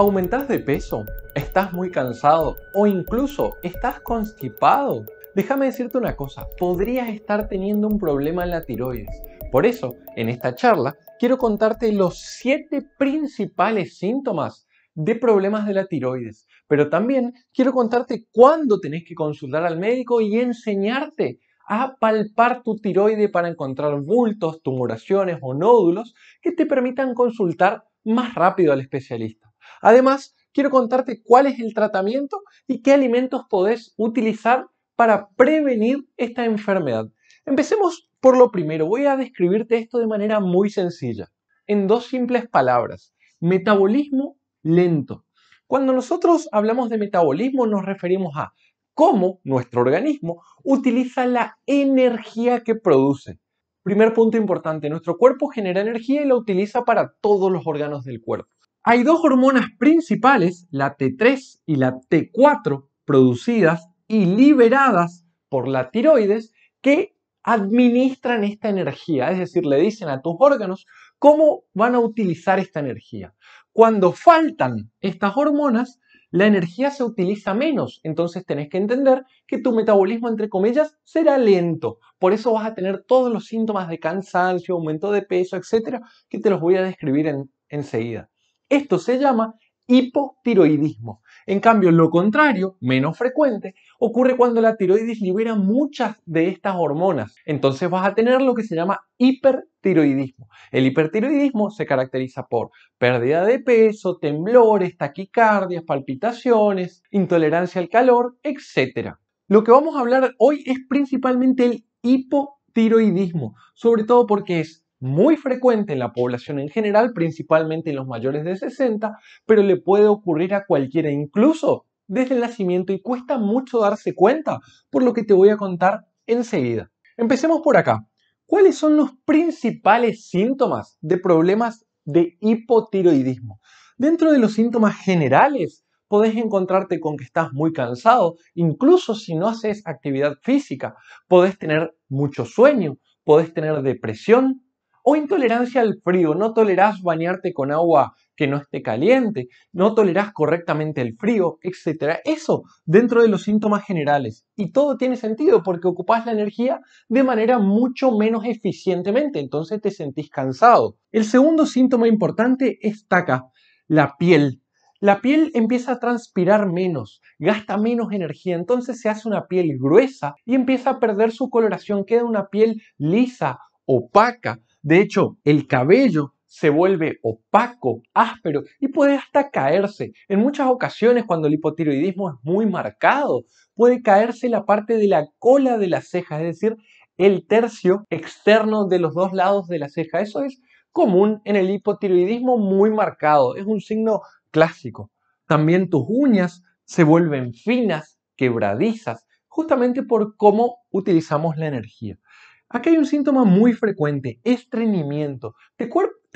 ¿Aumentas de peso, estás muy cansado o incluso estás constipado. Déjame decirte una cosa, podrías estar teniendo un problema en la tiroides. Por eso, en esta charla, quiero contarte los 7 principales síntomas de problemas de la tiroides, pero también quiero contarte cuándo tenés que consultar al médico y enseñarte a palpar tu tiroide para encontrar bultos, tumoraciones o nódulos que te permitan consultar más rápido al especialista. Además, quiero contarte cuál es el tratamiento y qué alimentos podés utilizar para prevenir esta enfermedad. Empecemos por lo primero. Voy a describirte esto de manera muy sencilla, en dos simples palabras. Metabolismo lento. Cuando nosotros hablamos de metabolismo nos referimos a cómo nuestro organismo utiliza la energía que produce. Primer punto importante, nuestro cuerpo genera energía y la utiliza para todos los órganos del cuerpo. Hay dos hormonas principales, la T3 y la T4, producidas y liberadas por la tiroides que administran esta energía, es decir, le dicen a tus órganos cómo van a utilizar esta energía. Cuando faltan estas hormonas, la energía se utiliza menos, entonces tenés que entender que tu metabolismo, entre comillas, será lento. Por eso vas a tener todos los síntomas de cansancio, aumento de peso, etcétera, que te los voy a describir enseguida. Esto se llama hipotiroidismo. En cambio, lo contrario, menos frecuente, ocurre cuando la tiroides libera muchas de estas hormonas. Entonces vas a tener lo que se llama hipertiroidismo. El hipertiroidismo se caracteriza por pérdida de peso, temblores, taquicardias, palpitaciones, intolerancia al calor, etc. Lo que vamos a hablar hoy es principalmente el hipotiroidismo, sobre todo porque es muy frecuente en la población en general, principalmente en los mayores de 60, pero le puede ocurrir a cualquiera, incluso desde el nacimiento, y cuesta mucho darse cuenta, por lo que te voy a contar enseguida. Empecemos por acá. ¿Cuáles son los principales síntomas de problemas de hipotiroidismo? Dentro de los síntomas generales, podés encontrarte con que estás muy cansado, incluso si no haces actividad física, podés tener mucho sueño, podés tener depresión, o intolerancia al frío, no tolerás bañarte con agua que no esté caliente, no tolerás correctamente el frío, etc. Eso dentro de los síntomas generales. Y todo tiene sentido porque ocupas la energía de manera mucho menos eficientemente, entonces te sentís cansado. El segundo síntoma importante está acá: la piel. La piel empieza a transpirar menos, gasta menos energía, entonces se hace una piel gruesa y empieza a perder su coloración, queda una piel lisa, opaca, de hecho, el cabello se vuelve opaco, áspero y puede hasta caerse. En muchas ocasiones cuando el hipotiroidismo es muy marcado, puede caerse la parte de la cola de la ceja, es decir, el tercio externo de los dos lados de la ceja. Eso es común en el hipotiroidismo muy marcado, es un signo clásico. También tus uñas se vuelven finas, quebradizas, justamente por cómo utilizamos la energía. Aquí hay un síntoma muy frecuente, estreñimiento. ¿Te,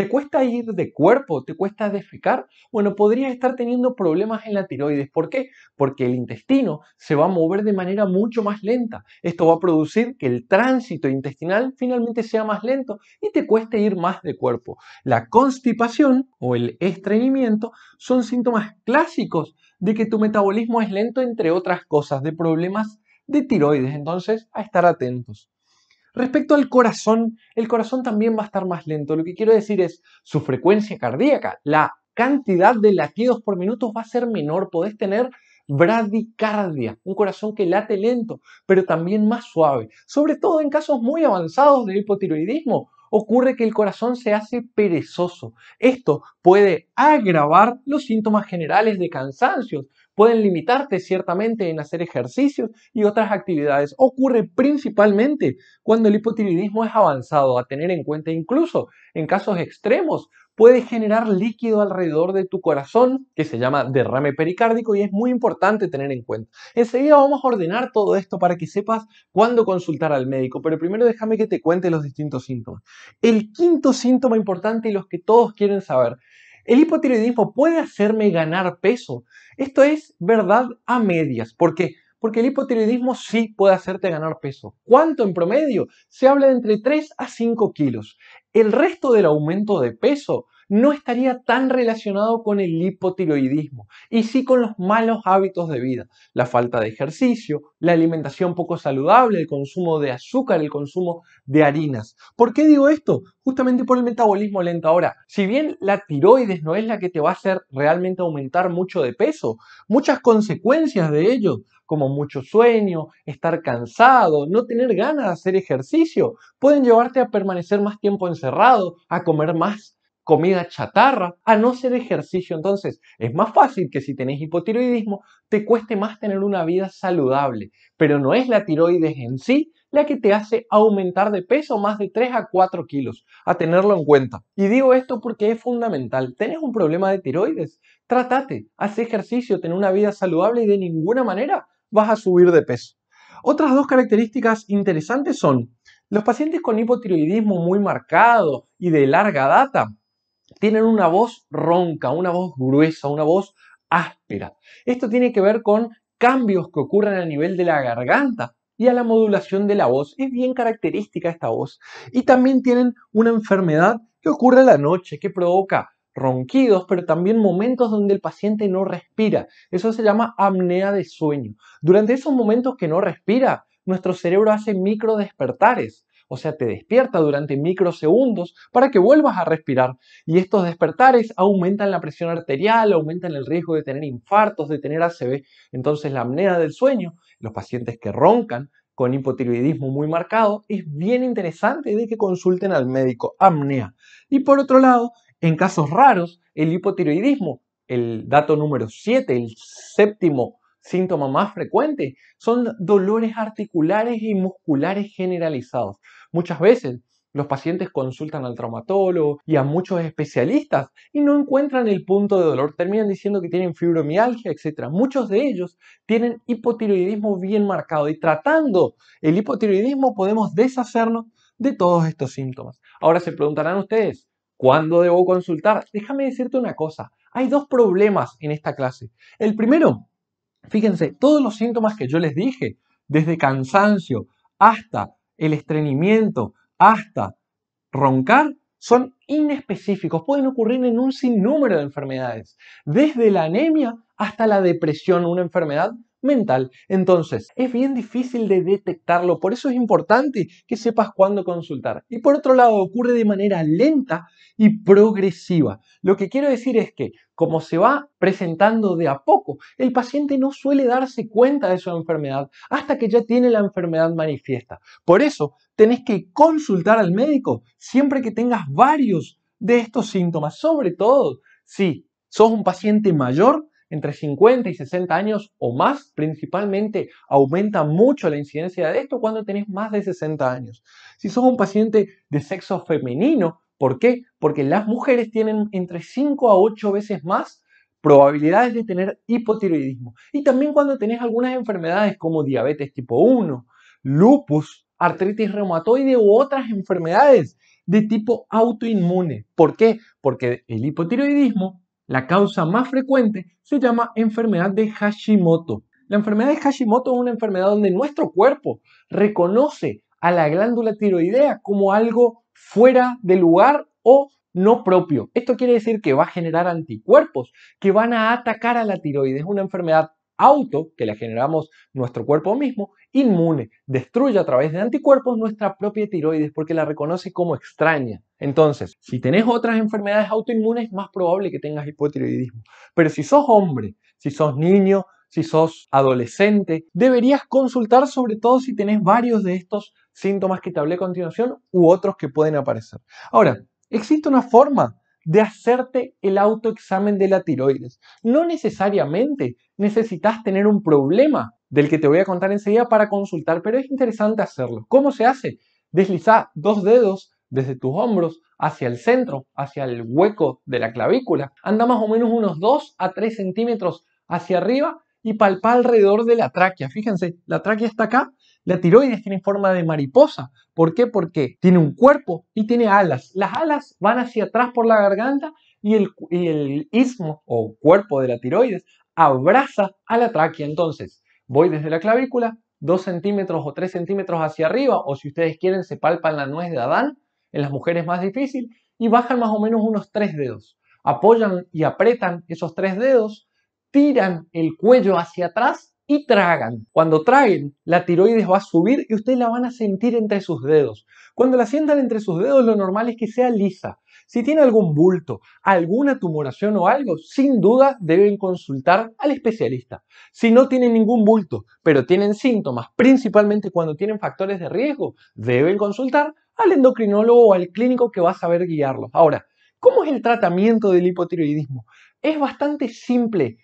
cuesta ir de cuerpo? ¿Te cuesta defecar? Bueno, podrías estar teniendo problemas en la tiroides. ¿Por qué? Porque el intestino se va a mover de manera mucho más lenta. Esto va a producir que el tránsito intestinal finalmente sea más lento y te cueste ir más de cuerpo. La constipación o el estreñimiento son síntomas clásicos de que tu metabolismo es lento, entre otras cosas, de problemas de tiroides. Entonces, a estar atentos. Respecto al corazón, el corazón también va a estar más lento. Lo que quiero decir es su frecuencia cardíaca, la cantidad de latidos por minuto va a ser menor. Podés tener bradicardia, un corazón que late lento, pero también más suave. Sobre todo en casos muy avanzados de hipotiroidismo, ocurre que el corazón se hace perezoso. Esto puede agravar los síntomas generales de cansancio, pueden limitarte ciertamente en hacer ejercicios y otras actividades. Ocurre principalmente cuando el hipotiroidismo es avanzado, a tener en cuenta incluso en casos extremos. Puede generar líquido alrededor de tu corazón, que se llama derrame pericárdico, y es muy importante tener en cuenta. Enseguida vamos a ordenar todo esto para que sepas cuándo consultar al médico, pero primero déjame que te cuente los distintos síntomas. El quinto síntoma importante y los que todos quieren saber el hipotiroidismo puede hacerme ganar peso. Esto es verdad a medias. ¿Por qué? Porque el hipotiroidismo sí puede hacerte ganar peso. ¿Cuánto en promedio? Se habla de entre 3 a 5 kilos. El resto del aumento de peso no estaría tan relacionado con el hipotiroidismo y sí con los malos hábitos de vida, la falta de ejercicio, la alimentación poco saludable, el consumo de azúcar, el consumo de harinas. ¿Por qué digo esto? Justamente por el metabolismo lento. Ahora, si bien la tiroides no es la que te va a hacer realmente aumentar mucho de peso, muchas consecuencias de ello como mucho sueño, estar cansado, no tener ganas de hacer ejercicio, pueden llevarte a permanecer más tiempo encerrado, a comer más comida chatarra, a no ser ejercicio. Entonces, es más fácil que si tenés hipotiroidismo, te cueste más tener una vida saludable. Pero no es la tiroides en sí la que te hace aumentar de peso más de 3 a 4 kilos, a tenerlo en cuenta. Y digo esto porque es fundamental. ¿Tenés un problema de tiroides? Trátate, haz ejercicio, ten una vida saludable y de ninguna manera vas a subir de peso. Otras dos características interesantes son los pacientes con hipotiroidismo muy marcado y de larga data, tienen una voz ronca, una voz gruesa, una voz áspera. Esto tiene que ver con cambios que ocurren a nivel de la garganta y a la modulación de la voz. Es bien característica esta voz. Y también tienen una enfermedad que ocurre a la noche, que provoca ronquidos, pero también momentos donde el paciente no respira. Eso se llama apnea de sueño. Durante esos momentos que no respira, nuestro cerebro hace micro despertares o sea, te despierta durante microsegundos para que vuelvas a respirar. Y estos despertares aumentan la presión arterial, aumentan el riesgo de tener infartos, de tener ACV. Entonces, la apnea del sueño, los pacientes que roncan con hipotiroidismo muy marcado, es bien interesante de que consulten al médico apnea. Y por otro lado, en casos raros, el hipotiroidismo, el dato número 7, el séptimo Síntoma más frecuente son dolores articulares y musculares generalizados. Muchas veces los pacientes consultan al traumatólogo y a muchos especialistas y no encuentran el punto de dolor. Terminan diciendo que tienen fibromialgia, etc. Muchos de ellos tienen hipotiroidismo bien marcado y tratando el hipotiroidismo podemos deshacernos de todos estos síntomas. Ahora se preguntarán ustedes, ¿cuándo debo consultar? Déjame decirte una cosa. Hay dos problemas en esta clase. El primero Fíjense, todos los síntomas que yo les dije, desde cansancio hasta el estreñimiento, hasta roncar, son inespecíficos, pueden ocurrir en un sinnúmero de enfermedades, desde la anemia hasta la depresión, una enfermedad mental. Entonces, es bien difícil de detectarlo, por eso es importante que sepas cuándo consultar. Y por otro lado, ocurre de manera lenta y progresiva. Lo que quiero decir es que, como se va presentando de a poco, el paciente no suele darse cuenta de su enfermedad hasta que ya tiene la enfermedad manifiesta. Por eso, tenés que consultar al médico siempre que tengas varios de estos síntomas, sobre todo si sos un paciente mayor entre 50 y 60 años o más, principalmente aumenta mucho la incidencia de esto cuando tenés más de 60 años. Si sos un paciente de sexo femenino, ¿por qué? Porque las mujeres tienen entre 5 a 8 veces más probabilidades de tener hipotiroidismo. Y también cuando tenés algunas enfermedades como diabetes tipo 1, lupus, artritis reumatoide u otras enfermedades de tipo autoinmune. ¿Por qué? Porque el hipotiroidismo la causa más frecuente se llama enfermedad de Hashimoto. La enfermedad de Hashimoto es una enfermedad donde nuestro cuerpo reconoce a la glándula tiroidea como algo fuera de lugar o no propio. Esto quiere decir que va a generar anticuerpos que van a atacar a la tiroides. Es una enfermedad auto que la generamos nuestro cuerpo mismo, inmune, destruye a través de anticuerpos nuestra propia tiroides porque la reconoce como extraña. Entonces, si tenés otras enfermedades autoinmunes, más probable que tengas hipotiroidismo. Pero si sos hombre, si sos niño, si sos adolescente, deberías consultar sobre todo si tenés varios de estos síntomas que te hablé a continuación u otros que pueden aparecer. Ahora, existe una forma de hacerte el autoexamen de la tiroides. No necesariamente necesitas tener un problema del que te voy a contar enseguida para consultar, pero es interesante hacerlo. ¿Cómo se hace? Desliza dos dedos desde tus hombros hacia el centro, hacia el hueco de la clavícula. Anda más o menos unos 2 a 3 centímetros hacia arriba y palpa alrededor de la tráquea. Fíjense, la tráquea está acá la tiroides tiene forma de mariposa. ¿Por qué? Porque tiene un cuerpo y tiene alas. Las alas van hacia atrás por la garganta y el, istmo o cuerpo de la tiroides abraza a la tráquea. Entonces, voy desde la clavícula 2 centímetros o 3 centímetros hacia arriba, o si ustedes quieren, se palpan la nuez de Adán, en las mujeres más difícil, y bajan más o menos unos tres dedos. Apoyan y apretan esos tres dedos, tiran el cuello hacia atrás y tragan. Cuando traguen, la tiroides va a subir y ustedes la van a sentir entre sus dedos. Cuando la sientan entre sus dedos, lo normal es que sea lisa. Si tiene algún bulto, alguna tumoración o algo, sin duda deben consultar al especialista. Si no tienen ningún bulto, pero tienen síntomas, principalmente cuando tienen factores de riesgo, deben consultar al endocrinólogo o al clínico que va a saber guiarlos. Ahora, ¿cómo es el tratamiento del hipotiroidismo? Es bastante simple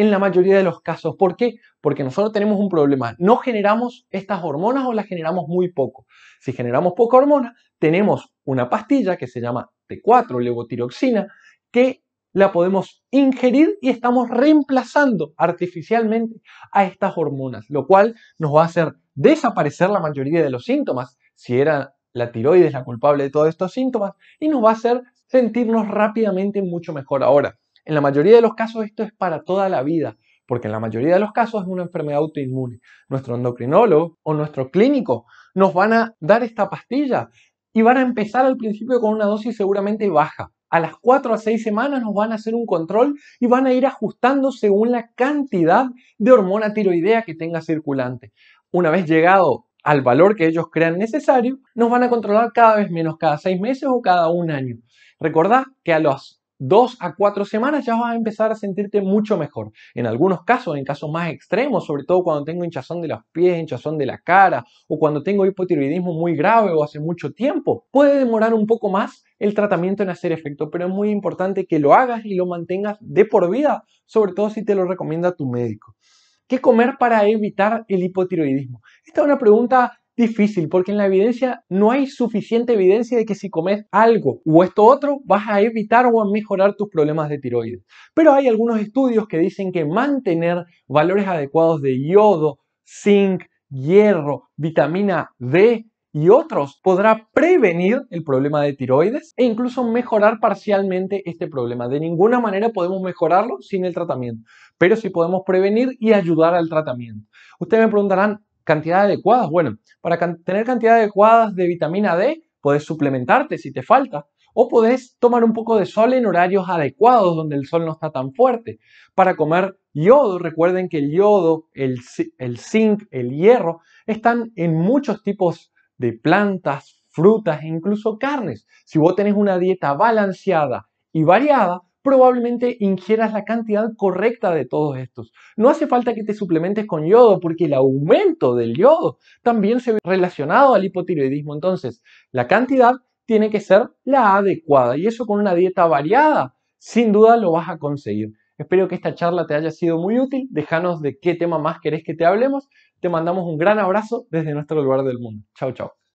en la mayoría de los casos. ¿Por qué? Porque nosotros tenemos un problema. No generamos estas hormonas o las generamos muy poco. Si generamos poca hormona, tenemos una pastilla que se llama T4, levotiroxina, que la podemos ingerir y estamos reemplazando artificialmente a estas hormonas, lo cual nos va a hacer desaparecer la mayoría de los síntomas, si era la tiroides la culpable de todos estos síntomas, y nos va a hacer sentirnos rápidamente mucho mejor ahora. En la mayoría de los casos esto es para toda la vida, porque en la mayoría de los casos es una enfermedad autoinmune. Nuestro endocrinólogo o nuestro clínico nos van a dar esta pastilla y van a empezar al principio con una dosis seguramente baja. A las 4 a 6 semanas nos van a hacer un control y van a ir ajustando según la cantidad de hormona tiroidea que tenga circulante. Una vez llegado al valor que ellos crean necesario, nos van a controlar cada vez menos, cada seis meses o cada un año. Recordad que a los dos a cuatro semanas ya vas a empezar a sentirte mucho mejor. En algunos casos, en casos más extremos, sobre todo cuando tengo hinchazón de los pies, hinchazón de la cara o cuando tengo hipotiroidismo muy grave o hace mucho tiempo, puede demorar un poco más el tratamiento en hacer efecto, pero es muy importante que lo hagas y lo mantengas de por vida, sobre todo si te lo recomienda tu médico. ¿Qué comer para evitar el hipotiroidismo? Esta es una pregunta difícil porque en la evidencia no hay suficiente evidencia de que si comes algo o esto otro vas a evitar o a mejorar tus problemas de tiroides. Pero hay algunos estudios que dicen que mantener valores adecuados de yodo, zinc, hierro, vitamina D, y otros podrá prevenir el problema de tiroides e incluso mejorar parcialmente este problema. De ninguna manera podemos mejorarlo sin el tratamiento, pero sí podemos prevenir y ayudar al tratamiento. Ustedes me preguntarán, cantidad adecuadas. Bueno, para tener cantidad adecuadas de vitamina D, puedes suplementarte si te falta. O podés tomar un poco de sol en horarios adecuados donde el sol no está tan fuerte. Para comer yodo, recuerden que el yodo, el, el zinc, el hierro, están en muchos tipos de plantas, frutas e incluso carnes. Si vos tenés una dieta balanceada y variada, probablemente ingieras la cantidad correcta de todos estos. No hace falta que te suplementes con yodo porque el aumento del yodo también se ve relacionado al hipotiroidismo. Entonces, la cantidad tiene que ser la adecuada y eso con una dieta variada, sin duda lo vas a conseguir. Espero que esta charla te haya sido muy útil. Déjanos de qué tema más querés que te hablemos. Te mandamos un gran abrazo desde nuestro lugar del mundo. Chao, chao.